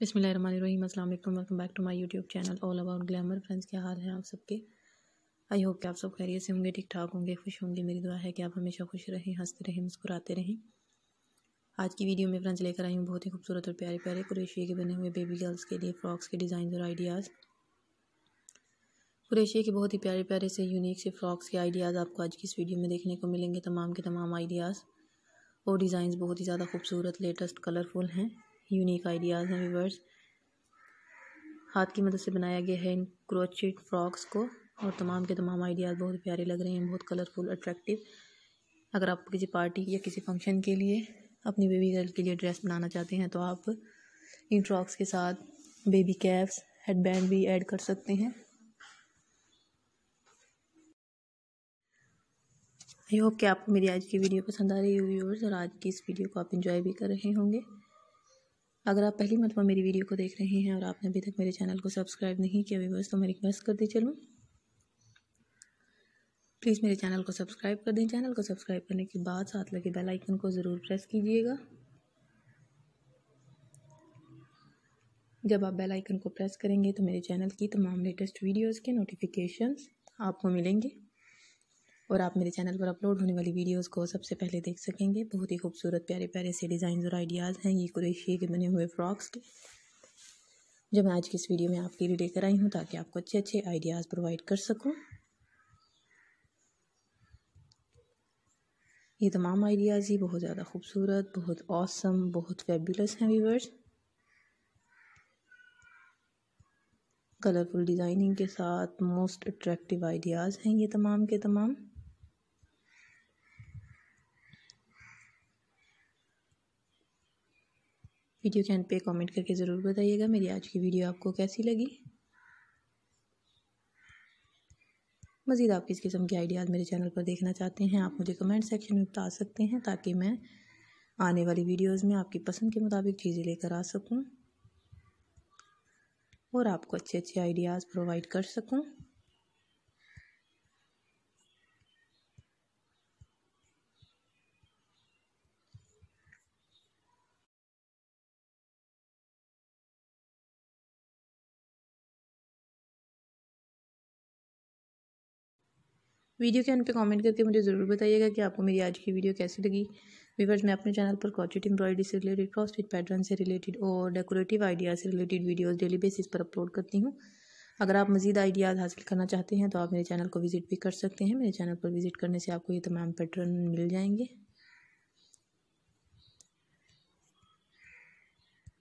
बिसमीम अल्लाम welcome back to my YouTube channel all about glamour friends क्या हाल है आप सबके आई होप कि आप सब खैरियत से होंगे ठीक ठाक होंगे खुश होंगे मेरी दुआ है कि आप हमेशा खुश रहें हंसते रहें मुस्कुराते रहें आज की वीडियो में फ्रेंड्स लेकर आई हूँ बहुत ही खूबसूरत और प्यारे प्यारे क्रोशिया के बने हुए बेबी गर्ल्स के लिए फ़्रॉक्स के डिज़ाइन और आइडियाज़ क्रोशिया के बहुत ही प्यारे प्यारे से यूनिक से फ़्रॉक्स के आइडियाज़ आपको आज की इस वीडियो में देखने को मिलेंगे तमाम के तमाम आइडियाज़ और डिज़ाइन बहुत ही ज़्यादा खूबसूरत लेटेस्ट कलरफुल हैं यूनिक आइडियाज़ हैं व्यूवर्स हाथ की मदद से बनाया गया है इन क्रोचेड फ्रॉक्स को और तमाम के तमाम आइडियाज़ बहुत प्यारे लग रहे हैं बहुत कलरफुल अट्रैक्टिव अगर आप किसी पार्टी या किसी फंक्शन के लिए अपनी बेबी गर्ल के लिए ड्रेस बनाना चाहते हैं तो आप इन फ्रॉक्स के साथ बेबी कैप्स हेडबैंड भी ऐड कर सकते हैं आई होप कि आपको मेरी आज की वीडियो पसंद आ रही होगी और आज की इस वीडियो को आप इंजॉय भी कर रहे होंगे अगर आप पहली मरतबा मेरी वीडियो को देख रहे हैं और आपने अभी तक मेरे चैनल को सब्सक्राइब नहीं किया व्यूवर्स तो मैं रिक्वेस्ट कर दी चलूँ प्लीज़ मेरे चैनल को सब्सक्राइब कर दें चैनल को सब्सक्राइब करने के बाद साथ लगे बेल आइकन को ज़रूर प्रेस कीजिएगा जब आप बेल आइकन को प्रेस करेंगे तो मेरे चैनल की तमाम लेटेस्ट वीडियोस के नोटिफिकेशंस आपको मिलेंगे और आप मेरे चैनल पर अपलोड होने वाली वीडियोस को सबसे पहले देख सकेंगे बहुत ही खूबसूरत प्यारे प्यारे से डिज़ाइन और आइडियाज़ हैं ये कुरेशी के बने हुए फ्रॉक्स के जो मैं आज की इस वीडियो में आपके लिए लेकर आई हूँ ताकि आपको अच्छे अच्छे आइडियाज़ प्रोवाइड कर सकूँ ये तमाम आइडियाज़ ही बहुत ज़्यादा खूबसूरत बहुत औसम बहुत फेबुलस हैं व्यूवर्स कलरफुल डिज़ाइनिंग के साथ मोस्ट अट्रैक्टिव आइडियाज़ हैं ये तमाम के तमाम वीडियो के एंड पे कमेंट करके ज़रूर बताइएगा मेरी आज की वीडियो आपको कैसी लगी मज़ीद आप किस किस्म के आइडियाज़ मेरे चैनल पर देखना चाहते हैं आप मुझे कमेंट सेक्शन में बता सकते हैं ताकि मैं आने वाली वीडियोस में आपकी पसंद के मुताबिक चीज़ें लेकर आ सकूं और आपको अच्छे अच्छे आइडियाज़ प्रोवाइड कर सकूं वीडियो के अंत पे कमेंट करके मुझे ज़रूर बताइएगा कि आपको मेरी आज की वीडियो कैसी लगी वीवर्स मैं अपने चैनल पर कॉचिट एम्ब्रॉयडरी से रिलेटेड क्रॉस्टिट पैटर्न से रिलेटेड और डेकोरेटिव आइडियाज़ से रिलेटेड वीडियोज़ डेली बेसिस पर अपलोड करती हूँ अगर आप मजीद आइडियाज़ हासिल करना चाहते हैं तो आप मेरे चैनल को विज़िट भी कर सकते हैं मेरे चैनल पर विज़िट करने से आपको ये तमाम पैटर्न मिल जाएंगे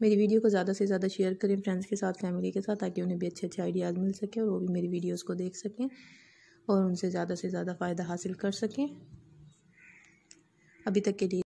मेरी वीडियो को ज़्यादा से ज़्यादा शेयर करें फ्रेंड्स के साथ फैमिली के साथ ताकि उन्हें भी अच्छे अच्छे आइडियाज़ मिल सके और वो भी मेरी वीडियोज़ को देख सकें और उनसे ज़्यादा से ज़्यादा फ़ायदा हासिल कर सकें अभी तक के लिए